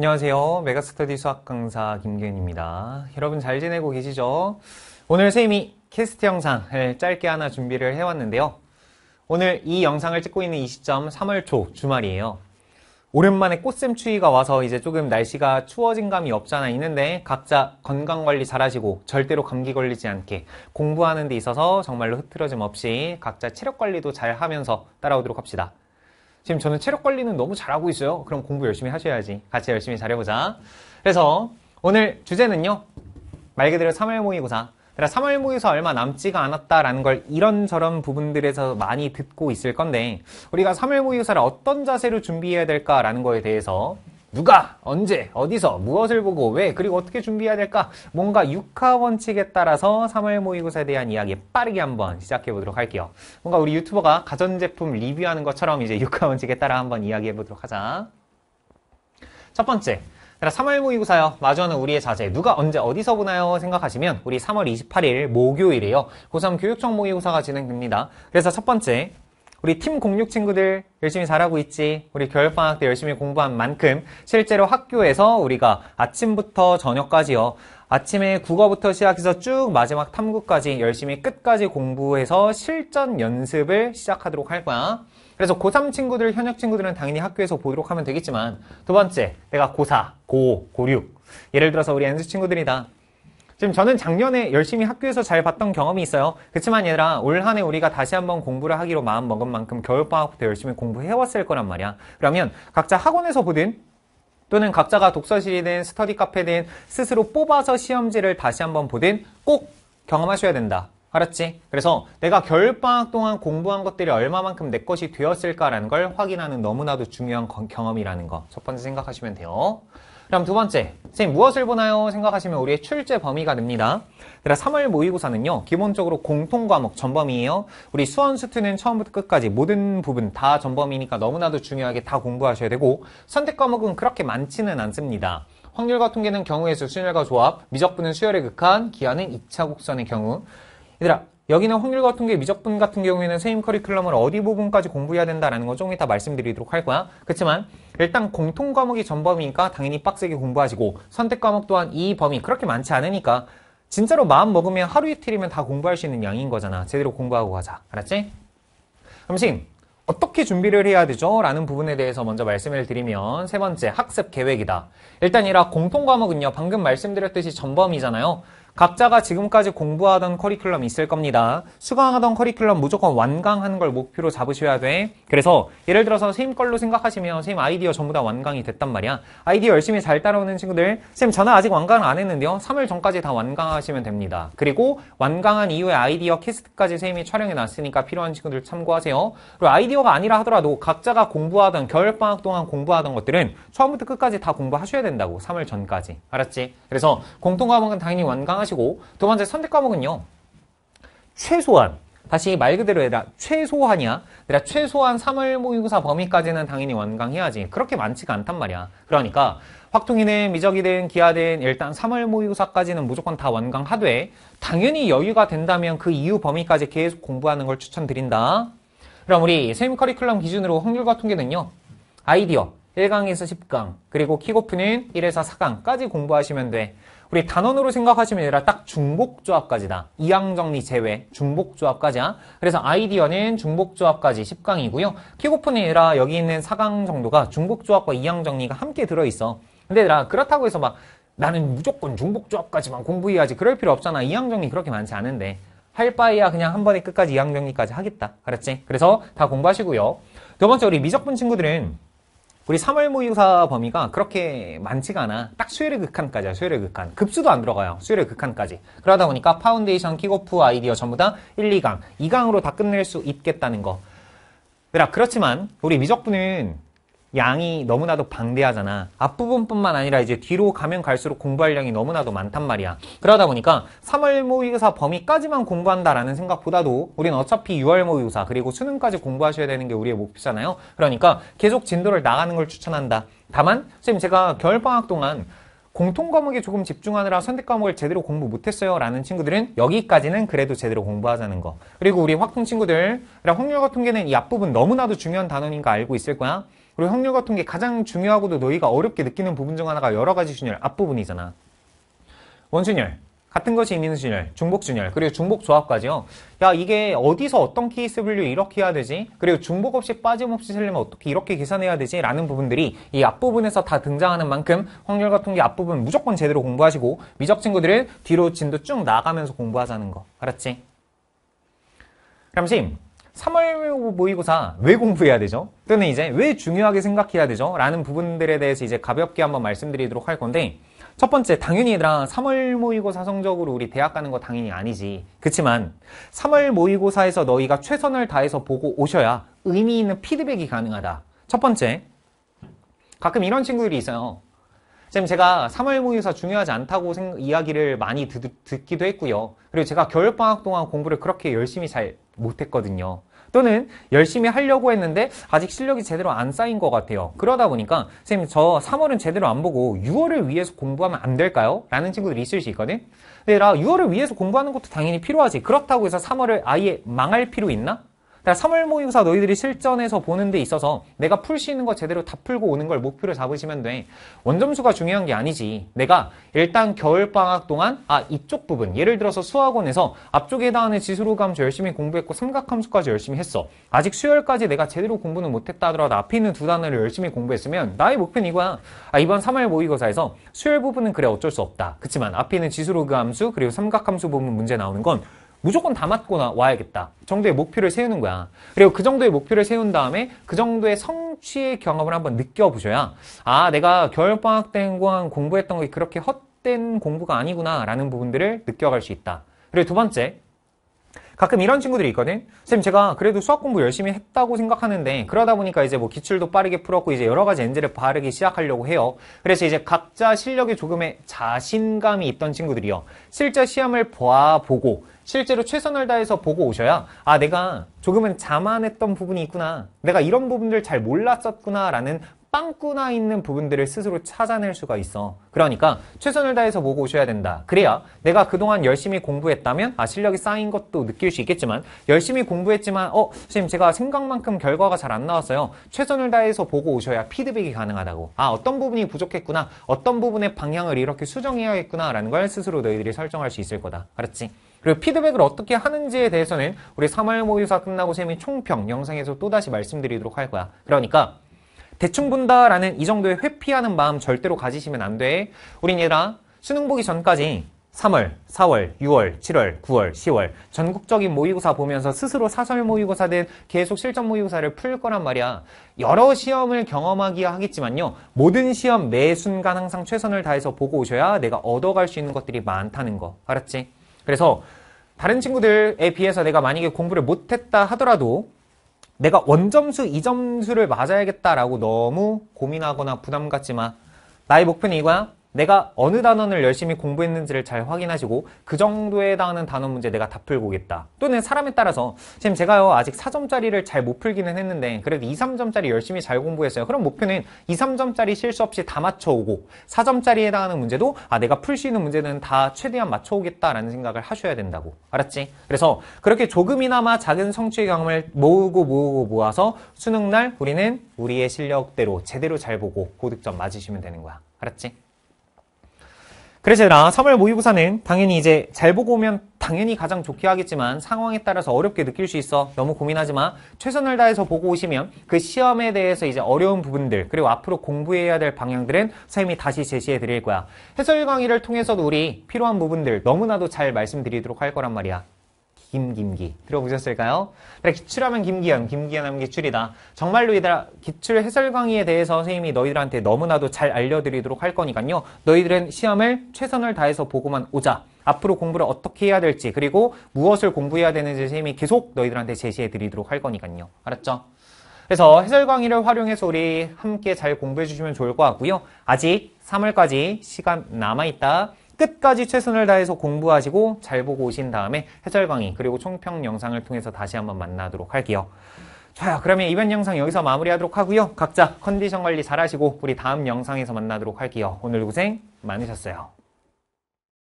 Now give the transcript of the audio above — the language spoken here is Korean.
안녕하세요. 메가스터디 수학 강사 김기현입니다. 여러분 잘 지내고 계시죠? 오늘 쌤이 캐스트 영상을 짧게 하나 준비를 해왔는데요. 오늘 이 영상을 찍고 있는 이 시점 3월 초 주말이에요. 오랜만에 꽃샘 추위가 와서 이제 조금 날씨가 추워진 감이 없잖아 있는데 각자 건강관리 잘하시고 절대로 감기 걸리지 않게 공부하는 데 있어서 정말로 흐트러짐 없이 각자 체력관리도 잘 하면서 따라오도록 합시다. 지금 저는 체력 관리는 너무 잘하고 있어요. 그럼 공부 열심히 하셔야지. 같이 열심히 잘해보자. 그래서 오늘 주제는요. 말 그대로 3월 모의고사. 그 그러니까 3월 모의고사 얼마 남지가 않았다라는 걸 이런저런 부분들에서 많이 듣고 있을 건데 우리가 3월 모의고사를 어떤 자세로 준비해야 될까라는 거에 대해서 누가, 언제, 어디서, 무엇을 보고, 왜, 그리고 어떻게 준비해야 될까? 뭔가 육하 원칙에 따라서 3월 모의고사에 대한 이야기 빠르게 한번 시작해 보도록 할게요. 뭔가 우리 유튜버가 가전제품 리뷰하는 것처럼 이제 육하 원칙에 따라 한번 이야기해 보도록 하자. 첫 번째. 3월 모의고사요. 마주하는 우리의 자제. 누가 언제 어디서 보나요? 생각하시면 우리 3월 28일 목요일에요. 이 고3 교육청 모의고사가 진행됩니다. 그래서 첫 번째, 우리 팀 공육 친구들 열심히 잘하고 있지. 우리 겨울방학 때 열심히 공부한 만큼 실제로 학교에서 우리가 아침부터 저녁까지요. 아침에 국어부터 시작해서 쭉 마지막 탐구까지 열심히 끝까지 공부해서 실전 연습을 시작하도록 할 거야. 그래서 고3 친구들, 현역 친구들은 당연히 학교에서 보도록 하면 되겠지만 두 번째, 내가 고4, 고5, 고6 예를 들어서 우리 연습 친구들이다. 지금 저는 작년에 열심히 학교에서 잘 봤던 경험이 있어요. 그렇지만 얘들아 올 한 해 우리가 다시 한번 공부를 하기로 마음먹은 만큼 겨울방학부터 열심히 공부해왔을 거란 말이야. 그러면 각자 학원에서 보든 또는 각자가 독서실이든 스터디 카페든 스스로 뽑아서 시험지를 다시 한번 보든 꼭 경험하셔야 된다. 알았지? 그래서 내가 겨울방학 동안 공부한 것들이 얼마만큼 내 것이 되었을까라는 걸 확인하는 너무나도 중요한 경험이라는 거첫 번째 생각하시면 돼요. 그럼 두 번째, 선생님 무엇을 보나요? 생각하시면 우리의 출제 범위가 됩니다. 3월 모의고사는요. 기본적으로 공통과목 전범이에요. 우리 수원, 수투는 처음부터 끝까지 모든 부분 다 전범이니까 너무나도 중요하게 다 공부하셔야 되고 선택과목은 그렇게 많지는 않습니다. 확률과 통계는 경우의 수, 순열과 조합, 미적분은 수열의 극한, 기하는 2차 곡선의 경우. 얘들아 여기는 확률 같은 게 미적분 같은 경우에는 세임 커리큘럼을 어디 부분까지 공부해야 된다라는 거좀 이따 말씀드리도록 할 거야. 그렇지만 일단 공통 과목이 전범위니까 당연히 빡세게 공부하시고 선택 과목 또한 이 범위 그렇게 많지 않으니까 진짜로 마음 먹으면 하루 이틀이면 다 공부할 수 있는 양인 거잖아. 제대로 공부하고 가자. 알았지? 음식 어떻게 준비를 해야 되죠? 라는 부분에 대해서 먼저 말씀을 드리면 세 번째 학습 계획이다. 일단 이라 공통 과목은요. 방금 말씀드렸듯이 전범위잖아요 각자가 지금까지 공부하던 커리큘럼이 있을 겁니다. 수강하던 커리큘럼 무조건 완강하는 걸 목표로 잡으셔야 돼. 그래서 예를 들어서 선생님 걸로 생각하시면 선생님 아이디어 전부 다 완강이 됐단 말이야. 아이디어 열심히 잘 따라오는 친구들 선생님 저는 아직 완강 안 했는데요. 3월 전까지 다 완강하시면 됩니다. 그리고 완강한 이후에 아이디어 캐스트까지 선생님이 촬영해 놨으니까 필요한 친구들 참고하세요. 그리고 아이디어가 아니라 하더라도 각자가 공부하던 겨울방학 동안 공부하던 것들은 처음부터 끝까지 다 공부하셔야 된다고. 3월 전까지. 알았지? 그래서 공통과목은 당연히 완강하 하시고 두 번째 선택 과목은요. 최소한 다시 말 그대로 해라 최소한이야 내가 최소한 3월 모의고사 범위까지는 당연히 완강해야지 그렇게 많지가 않단 말이야 그러니까 확통이든 미적이든 기하든 일단 3월 모의고사까지는 무조건 다 완강하되 당연히 여유가 된다면 그 이후 범위까지 계속 공부하는 걸 추천드린다 그럼 우리 세미 커리큘럼 기준으로 확률과 통계는요 아이디어 1강에서 10강 그리고 킥오프는 1에서 4강까지 공부하시면 돼 우리 단원으로 생각하시면 아니라 딱 중복조합까지다. 이항정리 제외 중복조합까지야. 그래서 아이디어는 중복조합까지 10강이고요. 키고프는 아니라 여기 있는 4강 정도가 중복조합과 이항정리가 함께 들어있어. 근데 나 그렇다고 해서 막 나는 무조건 중복조합까지만 공부해야지 그럴 필요 없잖아. 이항정리 그렇게 많지 않은데. 할 바에야 그냥 한 번에 끝까지 이항정리까지 하겠다. 알았지? 그래서 다 공부하시고요. 두 번째 우리 미적분 친구들은 우리 3월 모의고사 범위가 그렇게 많지가 않아. 딱 수요일의 극한까지야, 수요일의 극한. 급수도 안 들어가요, 수요일의 극한까지. 그러다 보니까 파운데이션, 킥오프, 아이디어 전부 다 1, 2강, 2강으로 다 끝낼 수 있겠다는 거. 그렇지만 우리 미적분은 양이 너무나도 방대하잖아. 앞부분뿐만 아니라 이제 뒤로 가면 갈수록 공부할 양이 너무나도 많단 말이야. 그러다 보니까 3월 모의고사 범위까지만 공부한다라는 생각보다도 우린 어차피 6월 모의고사 그리고 수능까지 공부하셔야 되는 게 우리의 목표잖아요. 그러니까 계속 진도를 나가는 걸 추천한다. 다만 선생님 제가 겨울방학 동안 공통 과목에 조금 집중하느라 선택 과목을 제대로 공부 못했어요 라는 친구들은 여기까지는 그래도 제대로 공부하자는 거 그리고 우리 확통 친구들 그러니까 확률과 통계는 이 앞부분 너무나도 중요한 단원인 거 알고 있을 거야 그리고 확률 같은 게 가장 중요하고도 너희가 어렵게 느끼는 부분 중 하나가 여러 가지 순열 앞부분이잖아. 원순열, 같은 것이 이민순열, 중복순열, 그리고 중복조합까지요. 야 이게 어디서 어떤 케이스 분류 이렇게 해야 되지? 그리고 중복 없이 빠짐없이 세려면 어떻게 이렇게 계산해야 되지? 라는 부분들이 이 앞부분에서 다 등장하는 만큼 확률 같은 게 앞부분 무조건 제대로 공부하시고 미적 친구들은 뒤로 진도 쭉 나가면서 공부하자는 거. 알았지? 그럼 쌤, 3월 모의고사 왜 공부해야 되죠? 또는 이제 왜 중요하게 생각해야 되죠? 라는 부분들에 대해서 이제 가볍게 한번 말씀드리도록 할 건데 첫 번째 당연히 얘들아 3월 모의고사 성적으로 우리 대학 가는 거 당연히 아니지 그치만 3월 모의고사에서 너희가 최선을 다해서 보고 오셔야 의미 있는 피드백이 가능하다 첫 번째 가끔 이런 친구들이 있어요 지금 제가 3월 모의고사 중요하지 않다고 생각, 이야기를 많이 듣, 듣기도 했고요 그리고 제가 겨울방학 동안 공부를 그렇게 열심히 잘 못했거든요 또는 열심히 하려고 했는데 아직 실력이 제대로 안 쌓인 것 같아요. 그러다 보니까 선생님 저 3월은 제대로 안 보고 6월을 위해서 공부하면 안 될까요? 라는 친구들이 있을 수 있거든. 근데 나 6월을 위해서 공부하는 것도 당연히 필요하지. 그렇다고 해서 3월을 아예 망할 필요 있나? 3월 그러니까 모의고사 너희들이 실전에서 보는 데 있어서 내가 풀 수 있는 거 제대로 다 풀고 오는 걸 목표로 잡으시면 돼. 원점수가 중요한 게 아니지. 내가 일단 겨울방학 동안 아 이쪽 부분 예를 들어서 수학원에서 앞쪽에 해당하는 지수로감수 열심히 공부했고 삼각함수까지 열심히 했어. 아직 수열까지 내가 제대로 공부는 못했다 하더라도 앞에 있는 두 단어를 열심히 공부했으면 나의 목표는 이거야. 아 이번 3월 모의고사에서 수열 부분은 그래 어쩔 수 없다. 그렇지만 앞에 있는 지수로감수 그리고 삼각함수 부분 문제 나오는 건 무조건 다 맞고 와야겠다 그 정도의 목표를 세우는 거야 그리고 그 정도의 목표를 세운 다음에 그 정도의 성취의 경험을 한번 느껴보셔야 아 내가 겨울방학 때한 공부했던 게 그렇게 헛된 공부가 아니구나 라는 부분들을 느껴갈 수 있다 그리고 두 번째 가끔 이런 친구들이 있거든 선생님 제가 그래도 수학 공부 열심히 했다고 생각하는데 그러다 보니까 이제 뭐 기출도 빠르게 풀었고 이제 여러 가지 엔젤을 바르기 시작하려고 해요 그래서 이제 각자 실력에 조금의 자신감이 있던 친구들이요 실제 시험을 봐보고 실제로 최선을 다해서 보고 오셔야 아 내가 조금은 자만했던 부분이 있구나 내가 이런 부분들 잘 몰랐었구나 라는 빵꾸나 있는 부분들을 스스로 찾아낼 수가 있어. 그러니까 최선을 다해서 보고 오셔야 된다. 그래야 내가 그동안 열심히 공부했다면 아 실력이 쌓인 것도 느낄 수 있겠지만 열심히 공부했지만 어 선생님 제가 생각만큼 결과가 잘 안 나왔어요. 최선을 다해서 보고 오셔야 피드백이 가능하다고. 아 어떤 부분이 부족했구나. 어떤 부분의 방향을 이렇게 수정해야겠구나라는 걸 스스로 너희들이 설정할 수 있을 거다. 알았지? 그리고 피드백을 어떻게 하는지에 대해서는 우리 3월 모의사 끝나고 쌤이 총평 영상에서 또다시 말씀드리도록 할 거야. 그러니까 대충 본다라는 이 정도의 회피하는 마음 절대로 가지시면 안 돼. 우린 얘들아 수능 보기 전까지 3월, 4월, 6월, 7월, 9월, 10월 전국적인 모의고사 보면서 스스로 사설 모의고사든 계속 실전 모의고사를 풀 거란 말이야. 여러 시험을 경험하기야 하겠지만요. 모든 시험 매 순간 항상 최선을 다해서 보고 오셔야 내가 얻어갈 수 있는 것들이 많다는 거. 알았지? 그래서 다른 친구들에 비해서 내가 만약에 공부를 못했다 하더라도 내가 원점수, 이점수를 맞아야겠다라고 너무 고민하거나 부담 갖지 마. 나의 목표는 이거야. 내가 어느 단원을 열심히 공부했는지를 잘 확인하시고 그 정도에 해당하는 단원 문제 내가 다 풀고 오겠다 또는 사람에 따라서 지금 제가요 아직 4점짜리를 잘 못 풀기는 했는데 그래도 2, 3점짜리 열심히 잘 공부했어요 그럼 목표는 2, 3점짜리 실수 없이 다 맞춰오고 4점짜리에 해당하는 문제도 아 내가 풀 수 있는 문제는 다 최대한 맞춰오겠다라는 생각을 하셔야 된다고 알았지? 그래서 그렇게 조금이나마 작은 성취의 경험을 모으고 모으고 모아서 수능날 우리는 우리의 실력대로 제대로 잘 보고 고득점 맞으시면 되는 거야 알았지? 그래서 얘들 3월 모의고사는 당연히 이제 잘 보고 오면 당연히 가장 좋게 하겠지만 상황에 따라서 어렵게 느낄 수 있어 너무 고민하지 마 최선을 다해서 보고 오시면 그 시험에 대해서 이제 어려운 부분들 그리고 앞으로 공부해야 될 방향들은 선생님이 다시 제시해 드릴 거야 해설 강의를 통해서도 우리 필요한 부분들 너무나도 잘 말씀드리도록 할 거란 말이야 김김기 들어보셨을까요? 그래 네, 기출하면 김기현, 김기현하면 기출이다. 정말로 이들 기출 해설 강의에 대해서 선생님이 너희들한테 너무나도 잘 알려드리도록 할 거니까요. 너희들은 시험을 최선을 다해서 보고만 오자. 앞으로 공부를 어떻게 해야 될지 그리고 무엇을 공부해야 되는지 선생님이 계속 너희들한테 제시해 드리도록 할 거니까요. 알았죠? 그래서 해설 강의를 활용해서 우리 함께 잘 공부해 주시면 좋을 것 같고요. 아직 3월까지 시간 남아있다. 끝까지 최선을 다해서 공부하시고 잘 보고 오신 다음에 해설 강의 그리고 총평 영상을 통해서 다시 한번 만나도록 할게요. 자 그러면 이번 영상 여기서 마무리하도록 하고요. 각자 컨디션 관리 잘하시고 우리 다음 영상에서 만나도록 할게요. 오늘 고생 많으셨어요.